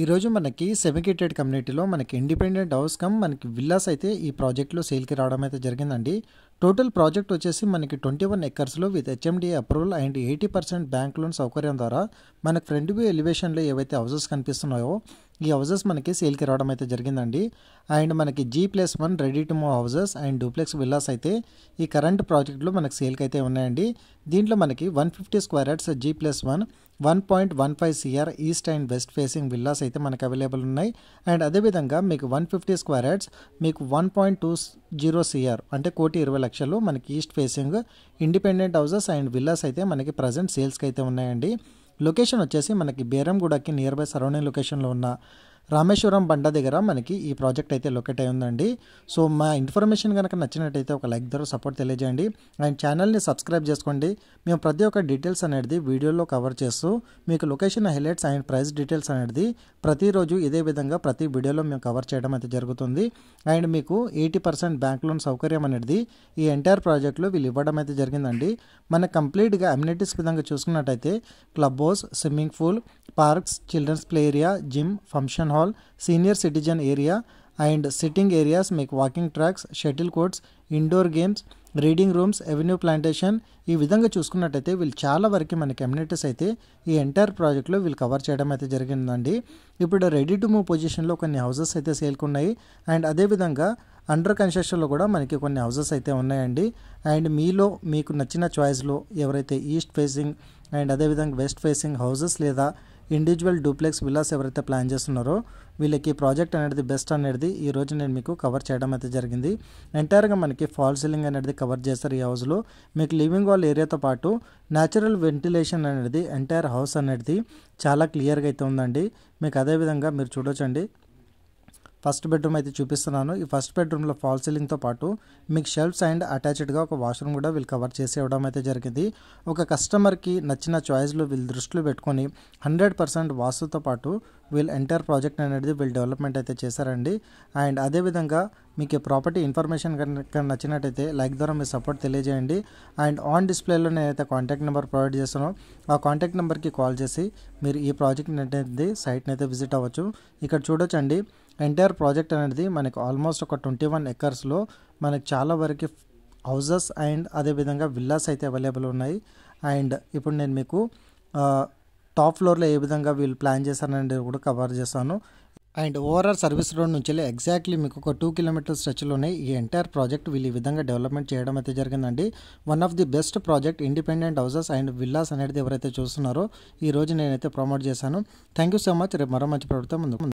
ఈరోజు మనకి సెమికేటెడ్ కమ్యూనిటీలో మనకి ఇండిపెండెంట్ హౌస్ కమ్ మనకి విల్లాస్ అయితే ఈ ప్రాజెక్ట్లో సేల్కి రావడం అయితే జరిగిందండి టోటల్ ప్రాజెక్ట్ వచ్చేసి మనకి ట్వంటీ వన్ ఎకర్స్లో with HMD approval and eighty percent bank loan సౌకర్యం ద్వారా మనకు ఫ్రంట్ వ్యూ ఎలివేషన్లో ఏవైతే హౌసెస్ కనిపిస్తున్నాయో ఈ హౌజెస్ మనకి సేల్కి రావడం అయితే జరిగిందండి అండ్ మనకి G plus one ready to move houses and duplex villas అయితే ఈ కరెంట్ ప్రాజెక్టులో మనకి సేల్కి అయితే ఉన్నాయండి దీంట్లో మనకి one fifty square yards G plus one one point one five CR east and west facing villas అయితే మనకు అవైలబుల్ ఉన్నాయి అండ్ అదేవిధంగా మీకు వన్ ఫిఫ్టీ స్క్వేర్ యార్డ్స్ మీకు one point two zero CR అంటే కోటి ఇరవై లక్షలు మనకి east facing independent houses and villas అయితే మనకి ప్రజెంట్ సేల్స్కి అయితే ఉన్నాయండి లొకేషన్ వచ్చేసి మనకి బేరంగూడకి నియర్ బై సరౌండింగ్ లొకేషన్లో ఉన్న రామేశ్వరం బండ దగ్గర మనకి ఈ ప్రాజెక్ట్ అయితే లొకేట్ అయి ఉందండి సో మా ఇన్ఫర్మేషన్ కనుక నచ్చినట్టయితే ఒక లైక్ ద్వారా సపోర్ట్ తెలియజేయండి అండ్ ఛానల్ని సబ్స్క్రైబ్ చేసుకోండి మేము ప్రతి ఒక్క డీటెయిల్స్ అనేది వీడియోలో కవర్ చేస్తూ మీకు location highlights and price details అనేది ప్రతిరోజు ఇదే విధంగా ప్రతి వీడియోలో మేము కవర్ చేయడం అయితే జరుగుతుంది అండ్ మీకు ఎయిటీ పర్సెంట్ బ్యాంక్ లోన్ సౌకర్యం అనేది ఈ ఎంటైర్ ప్రాజెక్ట్లో వీళ్ళు ఇవ్వడం అయితే జరిగిందండి మన కంప్లీట్గా అమ్యూనిటీస్ విధంగా చూసుకున్నట్టయితే club house swimming pool parks children's play area gym function hall senior citizen area and sitting areas మీకు walking tracks shuttle courts indoor games reading rooms avenue plantation ఈ విధంగా చూసుకున్నట్టయితే వీళ్ళు చాలా వరకు మనకి కమ్యూనిటీస్ అయితే ఈ ఎంటైర్ ప్రాజెక్ట్లో వీళ్ళు కవర్ చేయడం అయితే జరిగిందండి ఇప్పుడు రెడీ టు మూవ్ పొజిషన్లో కొన్ని హౌసెస్ అయితే సేల్కున్నాయి అండ్ అదేవిధంగా అండర్ కన్స్ట్రక్షన్లో కూడా మనకి కొన్ని హౌసెస్ అయితే ఉన్నాయండి అండ్ మీలో మీకు నచ్చిన చాయిస్లో ఎవరైతే ఈస్ట్ ఫేసింగ్ అండ్ అదేవిధంగా వెస్ట్ ఫేసింగ్ హౌసెస్ లేదా ఇండివిజువల్ డూప్లెక్స్ విల్లాస్ ఎవరైతే ప్లాన్ చేస్తున్నారో వీళ్ళకి ప్రాజెక్ట్ అనేది బెస్ట్ అనేది ఈ రోజు నేను మీకు కవర్ చేయడం అయితే జరిగింది ఎంటైర్గా మనకి ఫాల్ సీలింగ్ అనేది కవర్ చేస్తారు ఈ హౌస్లో మీకు లివింగ్ హాల్ ఏరియాతో పాటు న్యాచురల్ వెంటిలేషన్ అనేది ఎంటైర్ హౌస్ అనేది చాలా క్లియర్గా అయితే ఉందండి మీకు అదేవిధంగా మీరు చూడొచ్చండి ఫస్ట్ బెడ్రూమ్ అయితే చూపిస్తున్నాను ఈ ఫస్ట్ బెడ్రూమ్లో ఫాల్ సీలింగ్తో పాటు మీకు షెల్ఫ్స్ అండ్ అటాచ్డ్గా ఒక వాష్రూమ్ కూడా వీళ్ళు కవర్ చేసి ఇవ్వడం అయితే జరిగింది ఒక కస్టమర్కి నచ్చిన చాయిస్లో వీళ్ళు దృష్టిలో పెట్టుకొని హండ్రెడ్ పర్సెంట్ వాస్తుతో పాటు వీళ్ళు ఎంటైర్ ప్రాజెక్ట్ అనేది వీళ్ళు డెవలప్మెంట్ అయితే చేశారండి అండ్ అదేవిధంగా మీకు ప్రాపర్టీ ఇన్ఫర్మేషన్ కనుక నచ్చినట్టయితే లైక్ ద్వారా మీ సపోర్ట్ తెలియజేయండి అండ్ ఆన్ డిస్ప్లేలో నేనైతే కాంటాక్ట్ నెంబర్ ప్రొవైడ్ చేస్తానో ఆ కాంటాక్ట్ నెంబర్కి కాల్ చేసి మీరు ఈ ప్రాజెక్ట్ అనేది సైట్ని అయితే విజిట్ అవ్వచ్చు ఇక్కడ చూడొచ్చు అండి ఎంటైర్ ప్రాజెక్ట్ అనేది మనకి ఆల్మోస్ట్ ఒక ట్వంటీ వన్ ఎకర్స్లో మనకి చాలా వరకు హౌజెస్ అండ్ అదేవిధంగా విల్లాస్ అయితే అవైలబుల్ ఉన్నాయి అండ్ ఇప్పుడు నేను మీకు టాప్ ఫ్లోర్లో ఏ విధంగా వీళ్ళు ప్లాన్ చేశారనేది కూడా కవర్ చేస్తాను అండ్ ఓవరాల్ సర్వీస్ రోడ్ నుంచి ఎగ్జాక్ట్లీ మీకు ఒక టూ కిలోమీటర్ స్ట్రెచ్లోనే ఈ ఎంటైర్ ప్రాజెక్ట్ వీళ్ళు ఈ విధంగా డెవలప్మెంట్ చేయడం అయితే జరిగిందండి one of the best project independent houses and villas అనేది ఎవరైతే చూస్తున్నారో ఈ రోజు నేనైతే ప్రమోట్ చేశాను థ్యాంక్ యూ సో మచ్ రేపు మరో మంచి ప్రభుత్వం ముందు